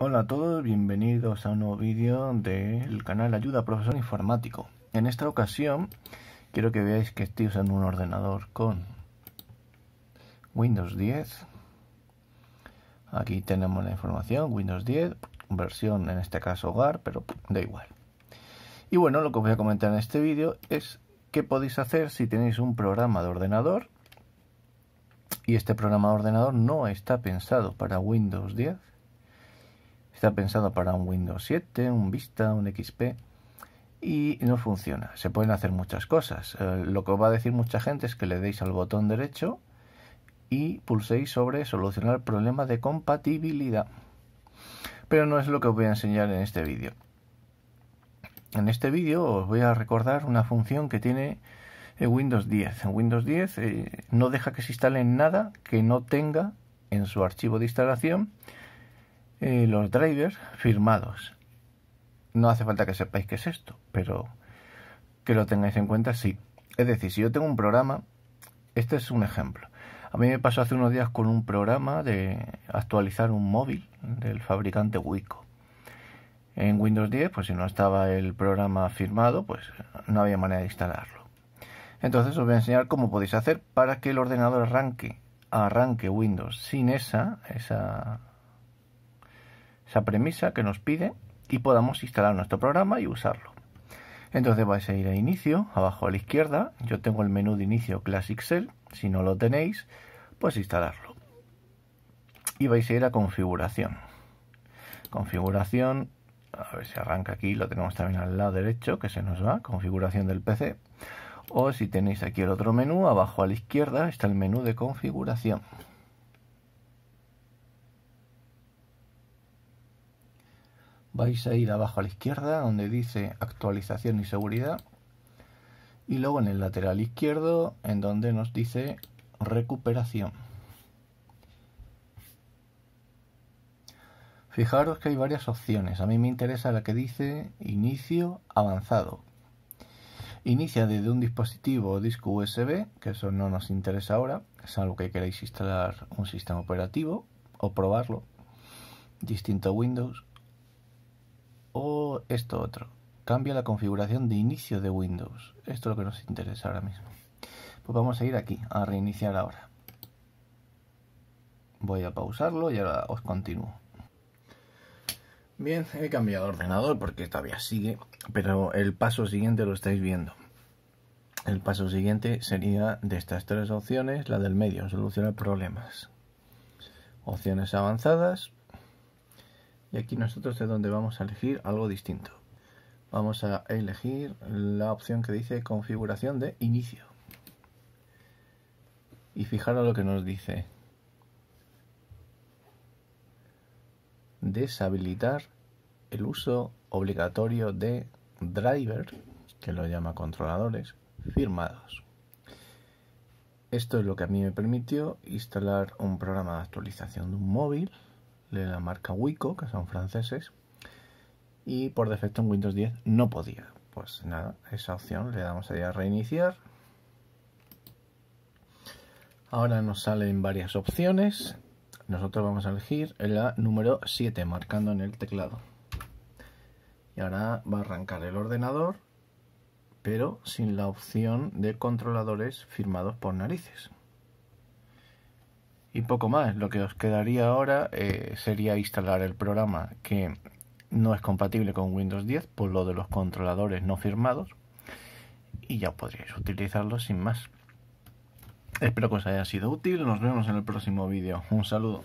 Hola a todos, bienvenidos a un nuevo vídeo del canal Ayuda Profesor Informático. En esta ocasión quiero que veáis que estoy usando un ordenador con Windows 10. Aquí tenemos la información, Windows 10, versión en este caso hogar, pero da igual. Y bueno, lo que os voy a comentar en este vídeo es qué podéis hacer si tenéis un programa de ordenador y este programa de ordenador no está pensado para Windows 10 Está pensado para un Windows 7, un Vista, un XP y no funciona. Se pueden hacer muchas cosas. Eh, lo que va a decir mucha gente es que le deis al botón derecho y pulséis sobre solucionar el problema de compatibilidad. Pero no es lo que os voy a enseñar en este vídeo. En este vídeo os voy a recordar una función que tiene eh, Windows 10. En Windows 10 eh, no deja que se instale nada que no tenga en su archivo de instalación eh, los drivers firmados. No hace falta que sepáis qué es esto, pero que lo tengáis en cuenta sí. Es decir, si yo tengo un programa, este es un ejemplo. A mí me pasó hace unos días con un programa de actualizar un móvil del fabricante Wico. En Windows 10, pues si no estaba el programa firmado, pues no había manera de instalarlo. Entonces os voy a enseñar cómo podéis hacer para que el ordenador arranque, arranque Windows sin esa, esa esa premisa que nos pide y podamos instalar nuestro programa y usarlo. Entonces vais a ir a inicio, abajo a la izquierda, yo tengo el menú de inicio Classic excel si no lo tenéis, pues instalarlo. Y vais a ir a configuración. Configuración, a ver si arranca aquí, lo tenemos también al lado derecho, que se nos va, configuración del PC. O si tenéis aquí el otro menú, abajo a la izquierda está el menú de configuración. vais a ir abajo a la izquierda donde dice actualización y seguridad y luego en el lateral izquierdo en donde nos dice recuperación. Fijaros que hay varias opciones. A mí me interesa la que dice inicio avanzado. Inicia desde un dispositivo o disco USB, que eso no nos interesa ahora, salvo que queráis instalar un sistema operativo o probarlo, distinto a Windows o esto otro. Cambia la configuración de inicio de Windows. Esto es lo que nos interesa ahora mismo. Pues vamos a ir aquí, a reiniciar ahora. Voy a pausarlo y ahora os continúo. Bien, he cambiado ordenador porque todavía sigue, pero el paso siguiente lo estáis viendo. El paso siguiente sería de estas tres opciones, la del medio, solucionar problemas. Opciones avanzadas, y aquí nosotros es donde vamos a elegir algo distinto. Vamos a elegir la opción que dice configuración de inicio. Y fijaros lo que nos dice. Deshabilitar el uso obligatorio de driver, que lo llama controladores, firmados. Esto es lo que a mí me permitió instalar un programa de actualización de un móvil de la marca Wico, que son franceses, y por defecto en Windows 10 no podía. Pues nada, esa opción le damos ahí a reiniciar. Ahora nos salen varias opciones. Nosotros vamos a elegir la número 7, marcando en el teclado. Y ahora va a arrancar el ordenador, pero sin la opción de controladores firmados por narices y poco más. Lo que os quedaría ahora eh, sería instalar el programa que no es compatible con Windows 10 por lo de los controladores no firmados y ya podríais utilizarlo sin más. Espero que os haya sido útil. Nos vemos en el próximo vídeo. Un saludo.